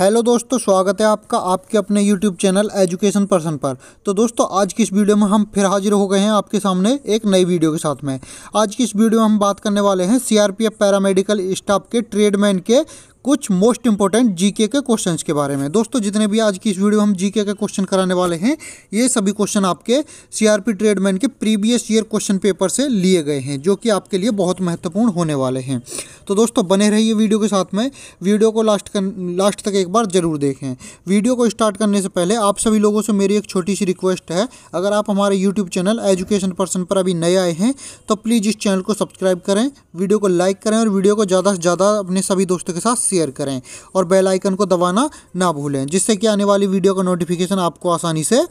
hello दोस्तों स्वागत है आपका आपके अपने यूट्यूब चैनल एजुकेशन पर्सन पर तो दोस्तों आज की इस वीडियो में हम फिर हाजिर हो गए हैं आपके सामने एक नई वीडियो के साथ में आज की इस वीडियो में हम बात करने वाले हैं सीआरपीएफ पैरामेडिकल स्टाफ के ट्रेडमैन के कुछ मोस्ट इंपॉर्टेंट जीके के क्वेश्चन के बारे में दोस्तों जितने भी आज की इस वीडियो हम जीके के क्वेश्चन कराने वाले हैं ये सभी क्वेश्चन आपके सीआरपी ट्रेडमैन के प्रीवियस ईयर क्वेश्चन पेपर से लिए गए हैं जो कि आपके लिए बहुत महत्वपूर्ण होने वाले हैं तो दोस्तों बने रहिए वीडियो के साथ में वीडियो को लास्ट कर लास्ट तक एक बार ज़रूर देखें वीडियो को स्टार्ट करने से पहले आप सभी लोगों से मेरी एक छोटी सी रिक्वेस्ट है अगर आप हमारे यूट्यूब चैनल एजुकेशन पर्सन पर अभी नए आए हैं तो प्लीज़ इस चैनल को सब्सक्राइब करें वीडियो को लाइक करें और वीडियो को ज़्यादा से ज़्यादा अपने सभी दोस्तों के साथ शेयर करें और बेल आइकन को दबाना ना भूलें जिससे कि आने वाली वीडियो का नोटिफिकेशन आपको आसानी से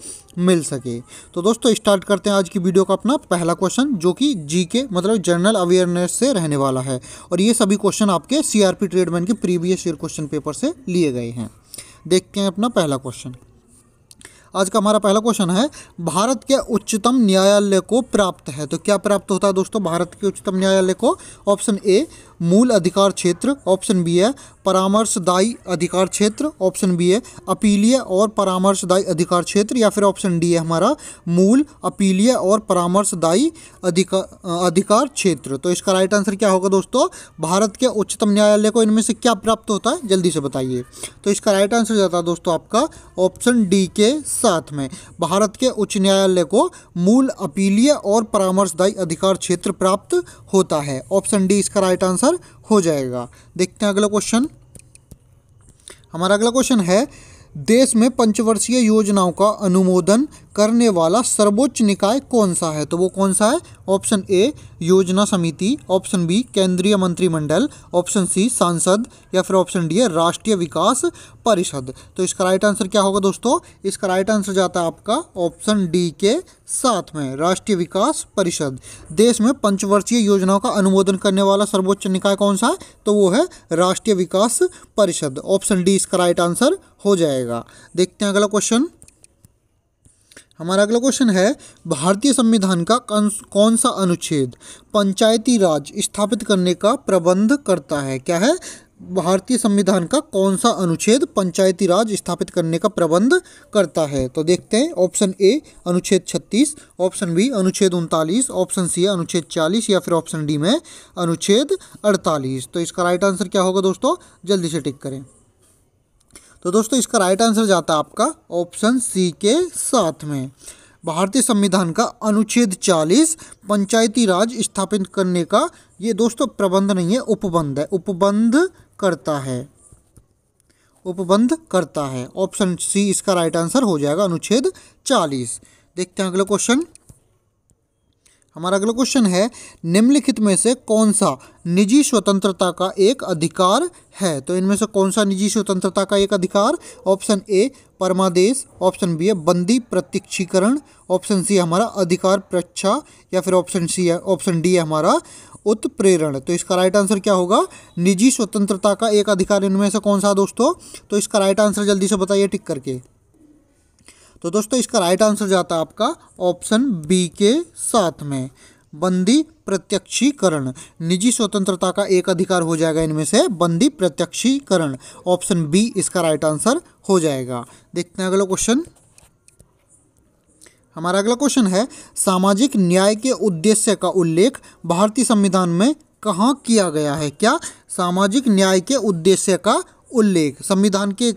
मिल सके तो दोस्तों स्टार्ट करते हैं आज की वीडियो का अपना पहला क्वेश्चन जो कि जी मतलब जनरल अवेयरनेस से रहने वाला है और ये सभी क्वेश्चन आपके सीआरपी ट्रेडमैन के प्रीवियस ईयर क्वेश्चन पेपर से लिए गए हैं देखते हैं अपना पहला क्वेश्चन आज का हमारा पहला क्वेश्चन है भारत के उच्चतम न्यायालय को प्राप्त है तो क्या प्राप्त होता है दोस्तों भारत के उच्चतम न्यायालय को ऑप्शन ए मूल अधिकार क्षेत्र ऑप्शन बी है परामर्शदायी अधिकार क्षेत्र ऑप्शन बी है अपीलीय और परामर्शदायी अधिकार क्षेत्र या फिर ऑप्शन डी है हमारा मूल अपीलीय और परामर्शदायी अधिकार अधिकार क्षेत्र तो इसका राइट आंसर क्या होगा दोस्तों भारत के उच्चतम न्यायालय को इनमें से क्या प्राप्त होता है जल्दी से बताइए तो इसका राइट आंसर जाता है दोस्तों आपका ऑप्शन डी के साथ में भारत के उच्च न्यायालय को मूल अपीलीय और परामर्शदायी अधिकार क्षेत्र प्राप्त होता है ऑप्शन डी इसका राइट आंसर आंसर हो जाएगा देखते हैं अगला क्वेश्चन हमारा अगला क्वेश्चन है देश में पंचवर्षीय योजनाओं का अनुमोदन करने वाला सर्वोच्च निकाय कौन सा है तो वो कौन सा है ऑप्शन ए योजना समिति ऑप्शन बी केंद्रीय मंत्रिमंडल ऑप्शन सी सांसद या फिर ऑप्शन डी है राष्ट्रीय विकास परिषद तो इसका राइट आंसर क्या होगा दोस्तों इसका राइट आंसर जाता है आपका ऑप्शन डी के साथ में राष्ट्रीय विकास परिषद देश में पंचवर्षीय योजनाओं का अनुमोदन करने वाला सर्वोच्च निकाय कौन सा है तो वो है राष्ट्रीय विकास परिषद ऑप्शन डी इसका राइट आंसर हो जाएगा देखते हैं अगला क्वेश्चन हमारा अगला क्वेश्चन है भारतीय संविधान का कौन सा अनुच्छेद पंचायती राज स्थापित करने का प्रबंध करता है क्या है भारतीय संविधान का कौन सा अनुच्छेद पंचायती राज स्थापित करने का प्रबंध करता है तो देखते हैं ऑप्शन ए अनुच्छेद 36 ऑप्शन बी अनुच्छेद उनतालीस ऑप्शन सी अनुच्छेद 40 या फिर ऑप्शन डी में अनुच्छेद 48 तो इसका राइट आंसर क्या होगा दोस्तों जल्दी से टिक करें तो दोस्तों इसका राइट आंसर जाता है आपका ऑप्शन सी के साथ में भारतीय संविधान का अनुच्छेद 40 पंचायती राज स्थापित करने का ये दोस्तों प्रबंध नहीं है उपबंध है उपबंध करता है उपबंध करता है ऑप्शन सी इसका राइट आंसर हो जाएगा अनुच्छेद 40 देखते हैं अगला क्वेश्चन हमारा अगला क्वेश्चन है निम्नलिखित में से कौन सा निजी स्वतंत्रता का एक अधिकार है तो इनमें से कौन सा निजी स्वतंत्रता का एक अधिकार ऑप्शन ए परमादेश ऑप्शन बी है बंदी प्रतीक्षीकरण ऑप्शन सी हमारा अधिकार प्रच्छा या फिर ऑप्शन सी है ऑप्शन डी है हमारा उत्प्रेरण तो इसका राइट आंसर क्या होगा निजी स्वतंत्रता का एक अधिकार इनमें से कौन सा दोस्तों तो इसका राइट आंसर जल्दी से बताइए टिक करके तो दोस्तों इसका राइट आंसर जाता है आपका ऑप्शन बी के साथ में बंदी प्रत्यक्षीकरण निजी स्वतंत्रता का एक अधिकार हो जाएगा इनमें से बंदी प्रत्यक्षीकरण ऑप्शन बी इसका राइट आंसर हो जाएगा देखते हैं अगला क्वेश्चन हमारा अगला क्वेश्चन है सामाजिक न्याय के उद्देश्य का उल्लेख भारतीय संविधान में कहाँ किया गया है क्या सामाजिक न्याय के उद्देश्य का उल्लेख संविधान के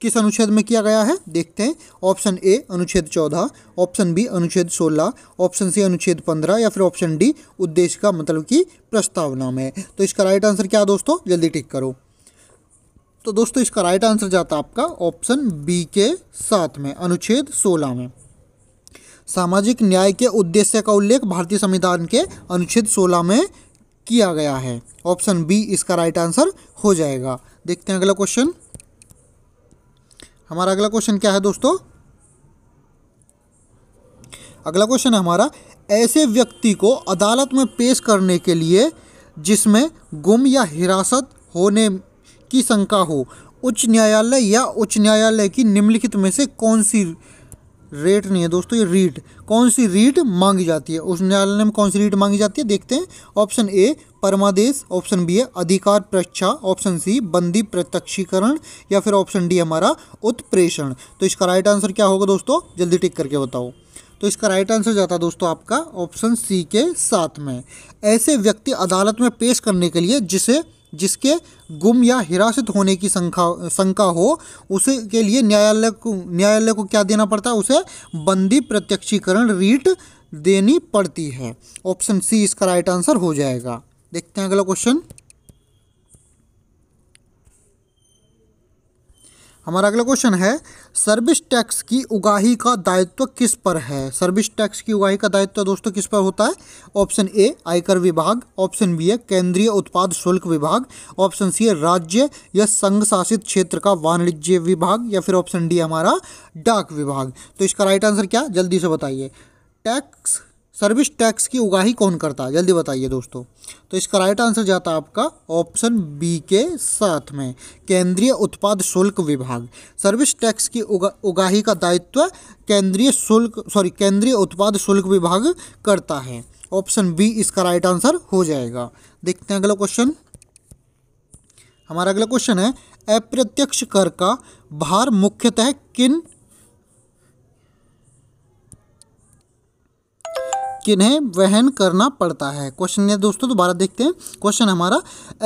किस अनुच्छेद में किया गया है देखते हैं ऑप्शन ए अनुच्छेद चौदह ऑप्शन बी अनुच्छेद सोलह ऑप्शन सी अनुच्छेद पंद्रह या फिर ऑप्शन डी उद्देश्य का मतलब कि प्रस्तावना में तो इसका राइट आंसर क्या दोस्तों जल्दी टिक करो तो दोस्तों इसका राइट आंसर जाता आपका ऑप्शन बी के साथ में अनुच्छेद सोलह में सामाजिक न्याय के उद्देश्य का उल्लेख भारतीय संविधान के अनुच्छेद सोलह में किया गया है ऑप्शन बी इसका राइट आंसर हो जाएगा देखते हैं अगला क्वेश्चन हमारा अगला क्वेश्चन क्या है दोस्तों अगला क्वेश्चन है हमारा ऐसे व्यक्ति को अदालत में पेश करने के लिए जिसमें गुम या हिरासत होने की शंका हो उच्च न्यायालय या उच्च न्यायालय की निम्नलिखित में से कौन सी रेट नहीं है दोस्तों ये रीट कौन सी रीट मांगी जाती है उस न्यायालय में कौन सी रीट मांगी जाती है देखते हैं ऑप्शन ए परमादेश ऑप्शन बी है अधिकार प्रच्छा ऑप्शन सी बंदी प्रत्यक्षीकरण या फिर ऑप्शन डी हमारा उत्प्रेषण तो इसका राइट आंसर क्या होगा दोस्तों जल्दी टिक करके बताओ तो इसका राइट आंसर जाता है दोस्तों आपका ऑप्शन सी के साथ में ऐसे व्यक्ति अदालत में पेश करने के लिए जिसे जिसके गुम या हिरासत होने की शंका शंका हो उसे के लिए न्यायालय को न्यायालय को क्या देना पड़ता है उसे बंदी प्रत्यक्षीकरण रीट देनी पड़ती है ऑप्शन सी इसका राइट आंसर हो जाएगा देखते हैं अगला क्वेश्चन हमारा अगला क्वेश्चन है सर्विस टैक्स की उगाही का दायित्व किस पर है सर्विस टैक्स की उगाही का दायित्व दोस्तों किस पर होता है ऑप्शन ए आयकर विभाग ऑप्शन बी है केंद्रीय उत्पाद शुल्क विभाग ऑप्शन सी है राज्य या संघ शासित क्षेत्र का वाणिज्य विभाग या फिर ऑप्शन डी हमारा डाक विभाग तो इसका राइट आंसर क्या जल्दी से बताइए टैक्स सर्विस टैक्स की उगाही कौन करता है जल्दी बताइए दोस्तों तो इसका राइट आंसर जाता है आपका ऑप्शन बी के साथ में केंद्रीय उत्पाद शुल्क विभाग सर्विस टैक्स की उगा, उगाही का दायित्व केंद्रीय शुल्क सॉरी केंद्रीय उत्पाद शुल्क विभाग करता है ऑप्शन बी इसका राइट आंसर हो जाएगा देखते हैं अगला क्वेश्चन हमारा अगला क्वेश्चन है अप्रत्यक्ष कर का भार मुख्यतः किन किन्हें वहन करना पड़ता है क्वेश्चन ये दोस्तों दोबारा देखते हैं क्वेश्चन हमारा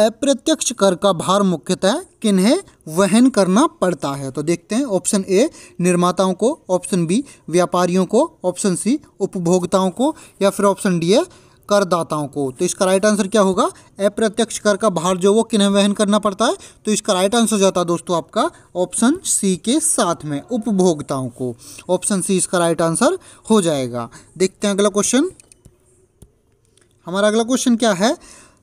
अप्रत्यक्ष कर का भार मुख्यतः किन्हें वहन करना पड़ता है तो देखते हैं ऑप्शन ए निर्माताओं को ऑप्शन बी व्यापारियों को ऑप्शन सी उपभोक्ताओं को या फिर ऑप्शन डी है करदाताओं को तो इसका राइट आंसर क्या होगा अप्रत्यक्ष कर का भार जो वो किन्हें वहन करना पड़ता है तो इसका राइट आंसर हो जाता है दोस्तों आपका ऑप्शन सी के साथ में उपभोक्ताओं को ऑप्शन सी इसका राइट आंसर हो जाएगा देखते हैं अगला क्वेश्चन हमारा अगला क्वेश्चन क्या है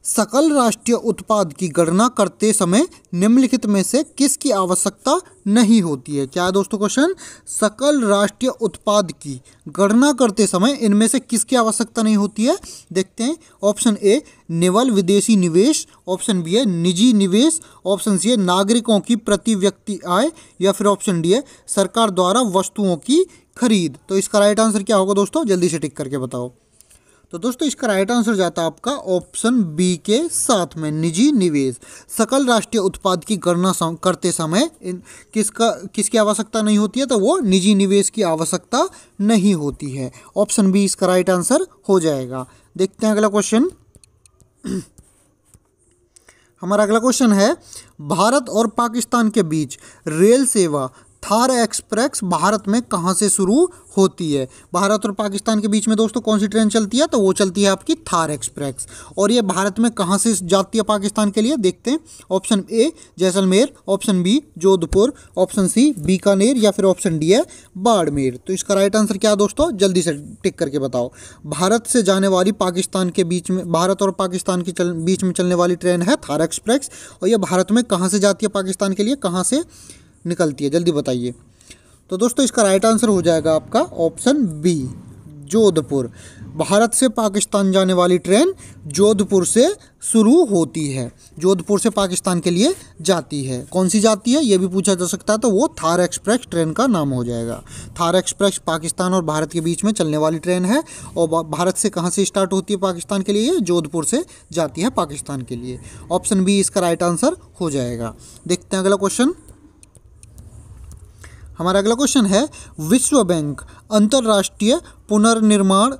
सकल राष्ट्रीय उत्पाद की गणना करते समय निम्नलिखित में से किसकी आवश्यकता नहीं होती है क्या है दोस्तों क्वेश्चन सकल राष्ट्रीय उत्पाद की गणना करते समय इनमें से किसकी आवश्यकता नहीं होती है देखते हैं ऑप्शन ए निवल विदेशी निवेश ऑप्शन बी है निजी निवेश ऑप्शन सी है नागरिकों की प्रति व्यक्ति आय या फिर ऑप्शन डी है सरकार द्वारा वस्तुओं की खरीद तो इसका राइट आंसर क्या होगा दोस्तों जल्दी से टिक करके बताओ तो दोस्तों इसका राइट आंसर जाता है आपका ऑप्शन बी के साथ में निजी निवेश सकल राष्ट्रीय उत्पाद की गणना करते समय इन, किसका किसकी आवश्यकता नहीं होती है तो वो निजी निवेश की आवश्यकता नहीं होती है ऑप्शन बी इसका राइट आंसर हो जाएगा देखते हैं अगला क्वेश्चन हमारा अगला क्वेश्चन है भारत और पाकिस्तान के बीच रेल सेवा थार एक्सप्रेस भारत में कहाँ से शुरू होती है भारत और पाकिस्तान के बीच में दोस्तों कौन सी ट्रेन चलती है तो वो चलती है आपकी थार एक्सप्रेस और ये भारत में कहाँ से जाती है पाकिस्तान के लिए देखते हैं option A Jaisalmer option B Jodhpur option C Bikaner या फिर ऑप्शन डी है बाड़मेर तो इसका राइट आंसर क्या है दोस्तों जल्दी से टिक करके बताओ भारत से जाने वाली पाकिस्तान के बीच में भारत और पाकिस्तान के चल, बीच में चलने वाली ट्रेन है थार एक्सप्रेस और यह भारत में कहाँ से जाती है पाकिस्तान के लिए कहाँ से निकलती है जल्दी बताइए तो दोस्तों इसका राइट आंसर हो जाएगा आपका ऑप्शन बी जोधपुर भारत से पाकिस्तान जाने वाली ट्रेन जोधपुर से शुरू होती है जोधपुर से पाकिस्तान के लिए जाती है कौन सी जाती है ये भी पूछा जा सकता है तो वो थार एक्सप्रेस ट्रेन का नाम हो जाएगा थार एक्सप्रेस पाकिस्तान और भारत के बीच में चलने वाली ट्रेन है और भारत से कहाँ से स्टार्ट होती है पाकिस्तान के लिए जोधपुर से जाती है पाकिस्तान के लिए ऑप्शन बी इसका राइट आंसर हो जाएगा देखते हैं अगला क्वेश्चन हमारा अगला क्वेश्चन है विश्व बैंक अंतर्राष्ट्रीय पुनर्निर्माण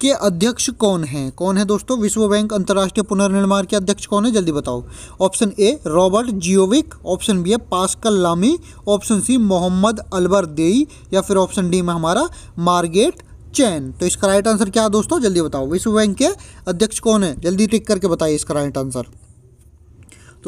के अध्यक्ष कौन हैं कौन है दोस्तों विश्व बैंक अंतर्राष्ट्रीय पुनर्निर्माण के अध्यक्ष कौन है जल्दी बताओ option A Robert Zoellick option B है Pascal Lamy option C Mohamed ElBaradei या फिर ऑप्शन डी में हमारा मार्गेट चैन तो इसका राइट आंसर क्या है दोस्तों जल्दी बताओ विश्व बैंक के अध्यक्ष कौन है जल्दी टिक करके बताइए इसका राइट आंसर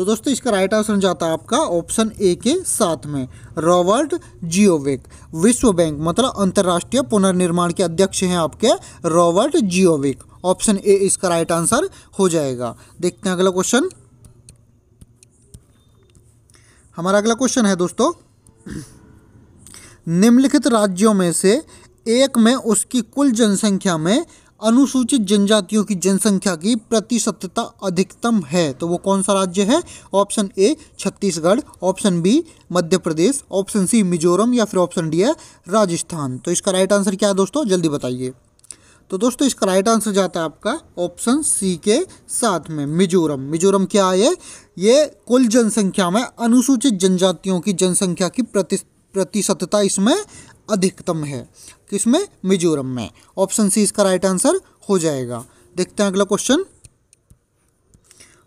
तो दोस्तों इसका राइट आंसर जाता है आपका ऑप्शन ए के साथ में रॉबर्ट जियोविक विश्व बैंक मतलब अंतर्राष्ट्रीय पुनर्निर्माण के अध्यक्ष हैं आपके रॉबर्ट जियोविक ऑप्शन ए इसका राइट आंसर हो जाएगा देखते हैं अगला क्वेश्चन हमारा अगला क्वेश्चन है दोस्तों निम्नलिखित राज्यों में से एक में उसकी कुल जनसंख्या में अनुसूचित जनजातियों की जनसंख्या की प्रतिशतता अधिकतम है तो वो कौन सा राज्य है option A Chhattisgarh option B Madhya Pradesh option C Mizoram या फिर ऑप्शन डी है राजस्थान तो इसका राइट आंसर क्या है दोस्तों जल्दी बताइए तो दोस्तों इसका राइट आंसर जाता है आपका ऑप्शन सी के साथ में मिजोरम मिजोरम क्या है ये कुल जनसंख्या में अनुसूचित जनजातियों की जनसंख्या की प्रति प्रतिशतता इसमें अधिकतम है किसमें मिजोरम में ऑप्शन सी इसका राइट आंसर हो जाएगा देखते हैं अगला क्वेश्चन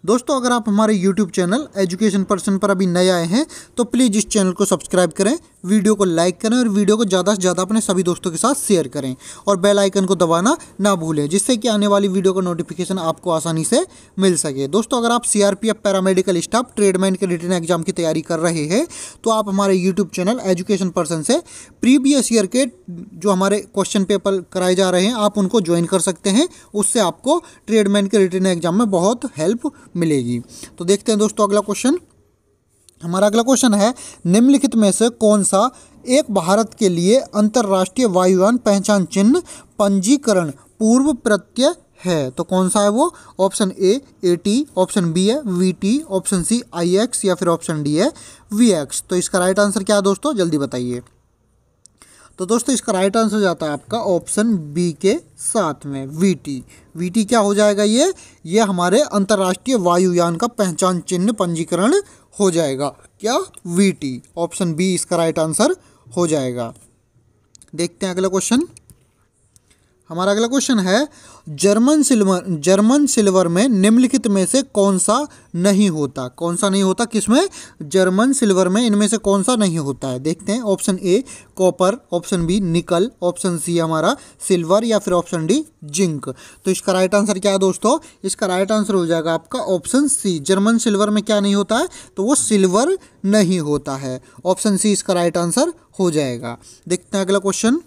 दोस्तों अगर आप हमारे यूट्यूब चैनल एजुकेशन पर्सन पर अभी नए आए हैं तो प्लीज़ इस चैनल को सब्सक्राइब करें वीडियो को लाइक करें और वीडियो को ज़्यादा से ज़्यादा अपने सभी दोस्तों के साथ शेयर करें और बेल आइकन को दबाना ना भूलें जिससे कि आने वाली वीडियो का नोटिफिकेशन आपको आसानी से मिल सके दोस्तों अगर आप सीआरपीएफ पैरामेडिकल स्टाफ ट्रेडमैन के रिटर्न एग्जाम की तैयारी कर रहे हैं तो आप हमारे यूट्यूब चैनल एजुकेशन पर्सन से प्रीवियस ईयर के जो हमारे क्वेश्चन पेपर कराए जा रहे हैं आप उनको ज्वाइन कर सकते हैं उससे आपको ट्रेडमैन के रिटर्न एग्जाम में बहुत हेल्प मिलेगी तो देखते हैं दोस्तों अगला क्वेश्चन हमारा अगला क्वेश्चन है निम्नलिखित में से कौन सा एक भारत के लिए अंतर्राष्ट्रीय वायुयान पहचान चिन्ह पंजीकरण पूर्व प्रत्यय है तो कौन सा है वो option A A T option B है V T option C I X या फिर ऑप्शन डी है वी एक्स तो इसका राइट आंसर क्या है दोस्तों जल्दी बताइए तो दोस्तों इसका राइट आंसर जाता है आपका ऑप्शन बी के साथ में वीटी वीटी क्या हो जाएगा ये ये हमारे अंतर्राष्ट्रीय वायुयान का पहचान चिन्ह पंजीकरण हो जाएगा क्या वीटी ऑप्शन बी इसका राइट आंसर हो जाएगा देखते हैं अगला क्वेश्चन हमारा अगला क्वेश्चन है जर्मन सिल्वर जर्मन सिल्वर में निम्नलिखित में से कौन सा नहीं होता कौन सा नहीं होता किसमें जर्मन सिल्वर में इनमें से कौन सा नहीं होता है देखते हैं option A copper option B nickel option C हमारा सिल्वर या फिर ऑप्शन डी जिंक तो इसका राइट आंसर क्या है दोस्तों इसका राइट आंसर हो जाएगा आपका ऑप्शन सी जर्मन सिल्वर में क्या नहीं होता है तो वो सिल्वर नहीं होता है ऑप्शन सी इसका राइट आंसर हो जाएगा देखते हैं अगला क्वेश्चन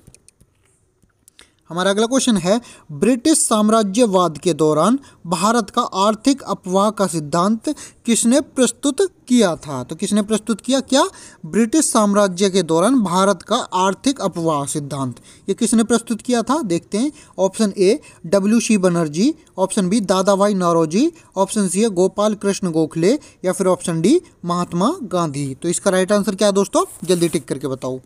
हमारा अगला क्वेश्चन है ब्रिटिश साम्राज्यवाद के दौरान भारत का आर्थिक अपवाह का सिद्धांत किसने प्रस्तुत किया था तो किसने प्रस्तुत किया क्या ब्रिटिश साम्राज्य के दौरान भारत का आर्थिक अपवाह सिद्धांत ये किसने प्रस्तुत किया था देखते हैं option A W C Banerjee option B Dadabhai Naoroji option C है गोपाल कृष्ण गोखले या फिर ऑप्शन डी महात्मा गांधी तो इसका राइट आंसर क्या है दोस्तों जल्दी टिक करके बताओ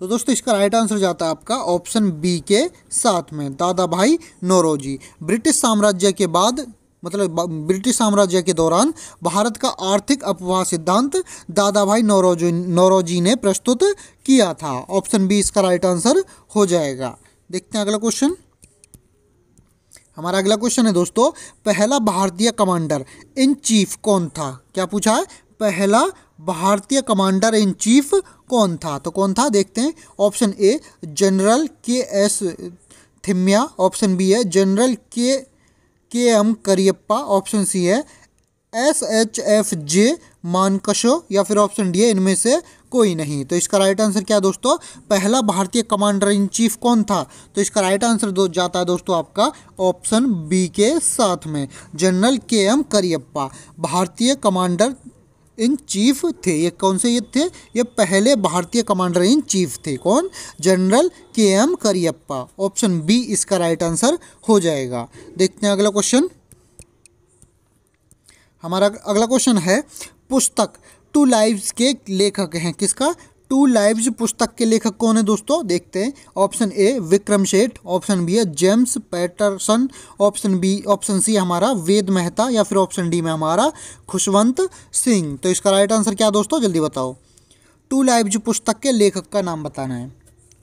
तो दोस्तों इसका राइट आंसर जाता है आपका ऑप्शन बी के साथ में दादा भाई नोरोजी ब्रिटिश साम्राज्य के बाद मतलब ब्रिटिश साम्राज्य के दौरान भारत का आर्थिक अपवाह सिद्धांत दादा भाई नोरोजी नोरोजी ने प्रस्तुत किया था ऑप्शन बी इसका राइट आंसर हो जाएगा देखते हैं अगला क्वेश्चन हमारा अगला क्वेश्चन है दोस्तों पहला भारतीय कमांडर इन चीफ कौन था क्या पूछा है पहला भारतीय कमांडर इन चीफ कौन था तो कौन था देखते हैं option A general K S Thimayya option B है general K K M Cariappa option C है S H F J Manekshaw या फिर ऑप्शन डी है इनमें से कोई नहीं तो इसका राइट आंसर क्या दोस्तों पहला भारतीय कमांडर इन चीफ कौन था तो इसका राइट आंसर दो जाता है दोस्तों आपका ऑप्शन बी के साथ में जनरल के एम करियप्पा भारतीय कमांडर इन चीफ थे ये कौन से ये थे ये पहले भारतीय कमांडर इन चीफ थे कौन general K M Cariappa option B इसका राइट आंसर हो जाएगा देखते हैं अगला क्वेश्चन हमारा अगला क्वेश्चन है पुस्तक टू लाइव्स के लेखक हैं किसका टू लाइव्स पुस्तक के लेखक कौन है दोस्तों देखते हैं option A Vikram Seth option B है James Patterson option B option C हमारा वेद मेहता या फिर ऑप्शन डी में हमारा खुशवंत सिंह तो इसका राइट आंसर क्या दोस्तों जल्दी बताओ टू लाइव्स पुस्तक के लेखक का नाम बताना है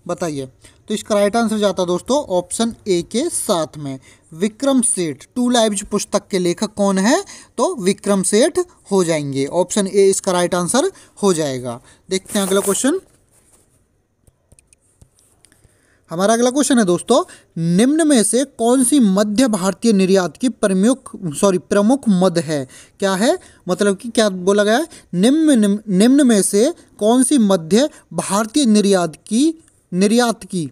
बताइए तो इसका राइट आंसर जाता दोस्तों ऑप्शन ए के साथ में विक्रम सेठ टू लाइव्स पुस्तक के लेखक कौन है तो विक्रम सेठ हो जाएंगे ऑप्शन ए इसका राइट आंसर हो जाएगा देखते हैं अगला क्वेश्चन हमारा अगला क्वेश्चन है दोस्तों निम्न में से कौन सी मध्य भारतीय निर्यात की प्रमुख सॉरी प्रमुख मद है क्या है मतलब कि क्या बोला गया है निम्न निम्न में से कौन सी मध्य भारतीय निर्यात की निर्यात की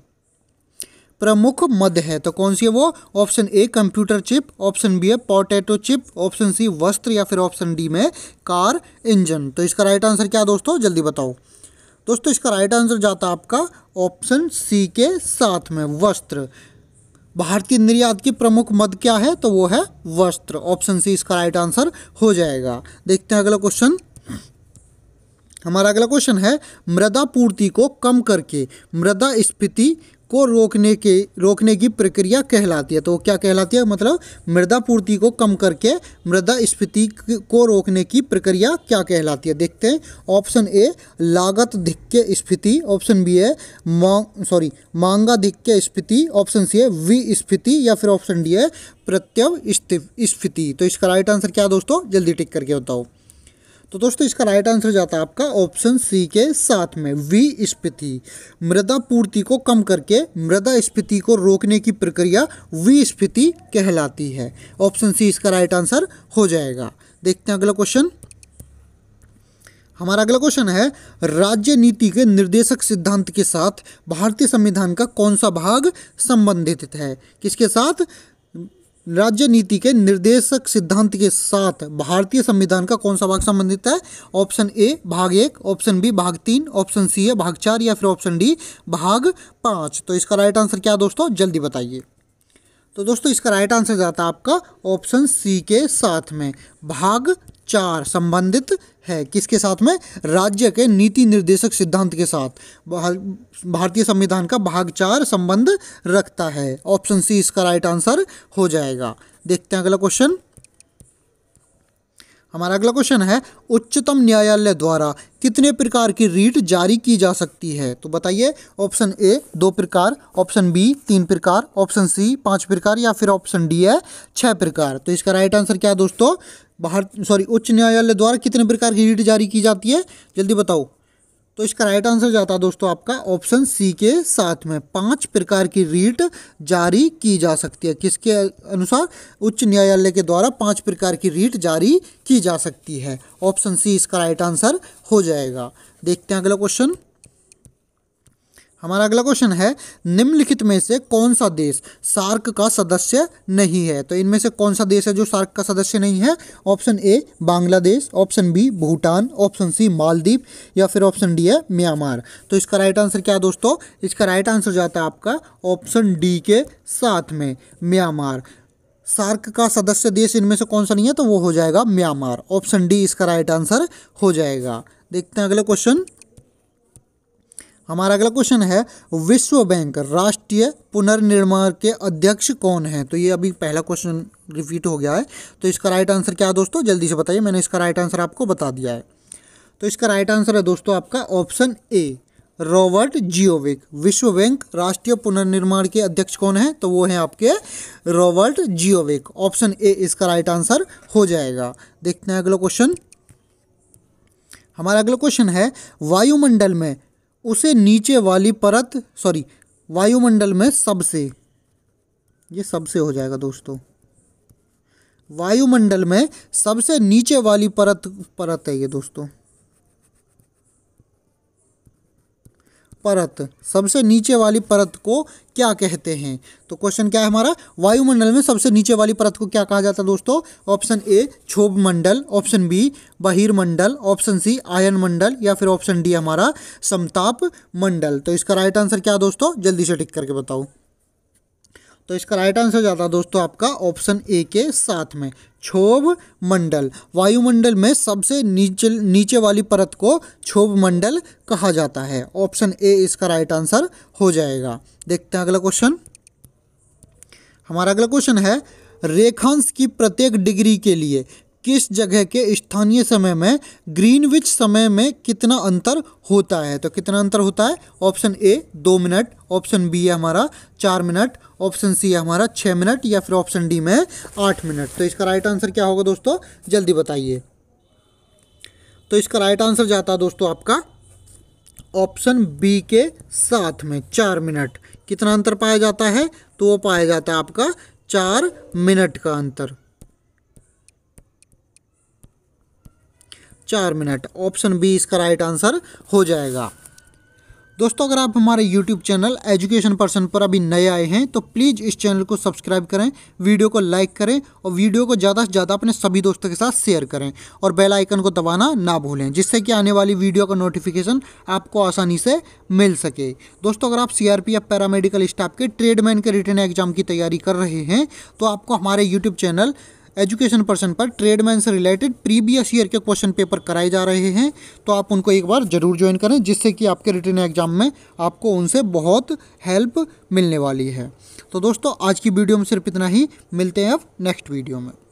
प्रमुख मद है तो कौन सी है वो option A computer chip option B है पोटैटो चिप ऑप्शन सी वस्त्र या फिर ऑप्शन डी में कार इंजन तो इसका राइट आंसर क्या दोस्तों जल्दी बताओ दोस्तों इसका राइट आंसर जाता है आपका ऑप्शन सी के साथ में वस्त्र भारतीय निर्यात की प्रमुख मद क्या है तो वो है वस्त्र ऑप्शन सी इसका राइट आंसर हो जाएगा देखते हैं अगला क्वेश्चन हमारा अगला क्वेश्चन है मृदा पूर्ति को कम करके मृदा स्फीति को रोकने के रोकने की प्रक्रिया कहलाती है तो क्या कहलाती है मतलब मृदा पूर्ति को कम करके मृदा स्फीति को रोकने की प्रक्रिया क्या कहलाती है देखते हैं ऑप्शन ए लागत धिक्के स्फीति ऑप्शन बी है मांग सॉरी मांगा धिक्के स्फीति ऑप्शन सी है वी स्फीति या फिर ऑप्शन डी है प्रत्यव स्फीति तो इसका राइट आंसर क्या दोस्तों जल्दी टिक करके बताओ तो दोस्तों इसका राइट आंसर जाता है आपका ऑप्शन सी के साथ में वी स्पीति मृदा पूर्ति को कम करके मृदा स्पीति को रोकने की प्रक्रिया वी स्पीति कहलाती है ऑप्शन सी इसका राइट आंसर हो जाएगा देखते हैं अगला क्वेश्चन हमारा अगला क्वेश्चन है राज्य नीति के निर्देशक सिद्धांत के साथ भारतीय संविधान का कौन सा भाग संबंधित है किसके साथ राज्य नीति के निर्देशक सिद्धांत के साथ भारतीय संविधान का कौन सा भाग संबंधित है ऑप्शन ए भाग एक ऑप्शन बी भाग तीन ऑप्शन सी है भाग चार या फिर ऑप्शन डी भाग पाँच तो इसका राइट आंसर क्या दोस्तों जल्दी बताइए तो दोस्तों इसका राइट आंसर जाता है आपका ऑप्शन सी के साथ में भाग चार संबंधित है किसके साथ में राज्य के नीति निर्देशक सिद्धांत के साथ भारतीय संविधान का भाग चार संबंध रखता है ऑप्शन सी इसका राइट आंसर हो जाएगा देखते हैं अगला क्वेश्चन हमारा अगला क्वेश्चन है उच्चतम न्यायालय द्वारा कितने प्रकार की रीट जारी की जा सकती है तो बताइए ऑप्शन ए दो प्रकार ऑप्शन बी तीन प्रकार ऑप्शन सी पांच प्रकार या फिर ऑप्शन डी है छह प्रकार तो इसका राइट आंसर क्या है दोस्तों बाहर सॉरी उच्च न्यायालय द्वारा कितने प्रकार की रीट जारी की जाती है जल्दी बताओ तो इसका राइट आंसर जाता है दोस्तों आपका ऑप्शन सी के साथ में पांच प्रकार की रीट जारी की जा सकती है किसके अनुसार उच्च न्यायालय के द्वारा पांच प्रकार की रीट जारी की जा सकती है ऑप्शन सी इसका राइट आंसर हो जाएगा देखते हैं अगला क्वेश्चन हमारा अगला क्वेश्चन है निम्नलिखित में से कौन सा देश सार्क का सदस्य नहीं है तो इनमें से कौन सा देश है जो सार्क का सदस्य नहीं है option A Bangladesh option B Bhutan option C Maldives या फिर ऑप्शन डी है म्यांमार तो इसका राइट आंसर क्या है दोस्तों इसका राइट आंसर जाता है आपका ऑप्शन डी के साथ में म्यांमार सार्क का सदस्य देश इनमें से कौन सा नहीं है तो वो हो जाएगा म्यांमार ऑप्शन डी इसका राइट आंसर हो जाएगा देखते हैं अगला क्वेश्चन हमारा अगला क्वेश्चन है विश्व बैंक राष्ट्रीय पुनर्निर्माण के अध्यक्ष कौन हैं तो ये अभी पहला क्वेश्चन रिपीट हो गया है तो इसका राइट आंसर क्या है दोस्तों जल्दी से बताइए मैंने इसका राइट आंसर आपको बता दिया है तो इसका राइट आंसर है दोस्तों आपका ऑप्शन ए रॉबर्ट जियोविक विश्व बैंक राष्ट्रीय पुनर्निर्माण के अध्यक्ष कौन है तो वो है आपके रॉबर्ट जियोविक ऑप्शन ए इसका राइट आंसर हो जाएगा देखते हैं अगला क्वेश्चन हमारा अगला क्वेश्चन है वायुमंडल में उसे नीचे वाली परत सॉरी वायुमंडल में सबसे ये सबसे हो जाएगा दोस्तों वायुमंडल में सबसे नीचे वाली परत परत है ये दोस्तों परत सबसे नीचे वाली परत को क्या कहते हैं तो क्वेश्चन क्या है हमारा वायुमंडल में सबसे नीचे वाली परत को क्या कहा जाता है दोस्तों ऑप्शन ए क्षोभ मंडल ऑप्शन बी बहिर्मंडल ऑप्शन सी आयन मंडल या फिर ऑप्शन डी हमारा समताप मंडल तो इसका राइट आंसर क्या दोस्तों जल्दी से टिक करके बताओ तो इसका राइट आंसर जाता है दोस्तों आपका ऑप्शन ए के साथ में क्षोभ मंडल वायुमंडल में सबसे नीचे नीचे वाली परत को क्षोभ मंडल कहा जाता है ऑप्शन ए इसका राइट आंसर हो जाएगा देखते हैं अगला क्वेश्चन हमारा अगला क्वेश्चन है रेखांश की प्रत्येक डिग्री के लिए किस जगह के स्थानीय समय में ग्रीनविच समय में कितना अंतर होता है तो कितना अंतर होता है ऑप्शन ए दो मिनट ऑप्शन बी है हमारा चार मिनट ऑप्शन सी है हमारा छः मिनट या फिर ऑप्शन डी में आठ मिनट तो इसका राइट आंसर क्या होगा दोस्तों जल्दी बताइए तो इसका राइट आंसर जाता है दोस्तों आपका ऑप्शन बी के साथ में चार मिनट कितना अंतर पाया जाता है तो वो पाया जाता है आपका चार मिनट का अंतर चार मिनट ऑप्शन बी इसका राइट आंसर हो जाएगा दोस्तों अगर आप हमारे यूट्यूब चैनल एजुकेशन पर्सन पर अभी नए आए हैं तो प्लीज़ इस चैनल को सब्सक्राइब करें वीडियो को लाइक करें और वीडियो को ज़्यादा से ज़्यादा अपने सभी दोस्तों के साथ शेयर करें और बेल आइकन को दबाना ना भूलें जिससे कि आने वाली वीडियो का नोटिफिकेशन आपको आसानी से मिल सके दोस्तों अगर आप C R P F paramedical staff के ट्रेडमैन के रिटर्न एग्जाम की तैयारी कर रहे हैं तो आपको हमारे यूट्यूब चैनल एजुकेशन पर्सन पर ट्रेडमैन से रिलेटेड प्रीवियस ईयर के क्वेश्चन पेपर कराए जा रहे हैं तो आप उनको एक बार ज़रूर ज्वाइन करें जिससे कि आपके रिटर्न एग्जाम में आपको उनसे बहुत हेल्प मिलने वाली है तो दोस्तों आज की वीडियो में सिर्फ इतना ही मिलते हैं अब नेक्स्ट वीडियो में